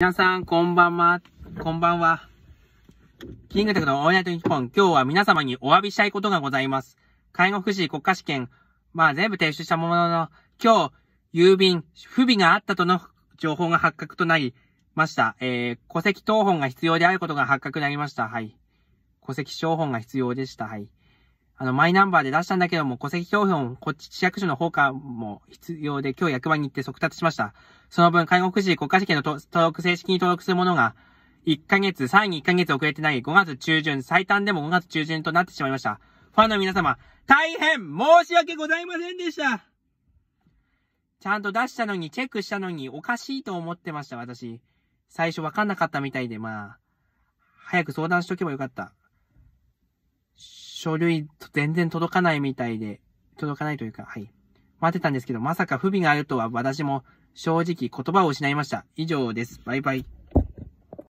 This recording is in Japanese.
皆さん、こんばんは。こんばんは。キングテクのオーナイト日本。今日は皆様にお詫びしたいことがございます。介護福祉国家試験。まあ全部提出したものの、今日、郵便、不備があったとの情報が発覚となりました。えー、戸籍謄本が必要であることが発覚になりました。はい。戸籍謄本が必要でした。はい。あの、マイナンバーで出したんだけども、戸籍標本、こっち市役所の方からも必要で、今日役場に行って速達しました。その分、韓国時国家試験の登録、正式に登録するものが、1ヶ月、3位に1ヶ月遅れてない5月中旬、最短でも5月中旬となってしまいました。ファンの皆様、大変申し訳ございませんでした。ちゃんと出したのに、チェックしたのに、おかしいと思ってました、私。最初わかんなかったみたいで、まあ、早く相談しとけばよかった。書類全然届かないみたいで、届かないというか、はい。待ってたんですけど、まさか不備があるとは私も正直言葉を失いました。以上です。バイバイ。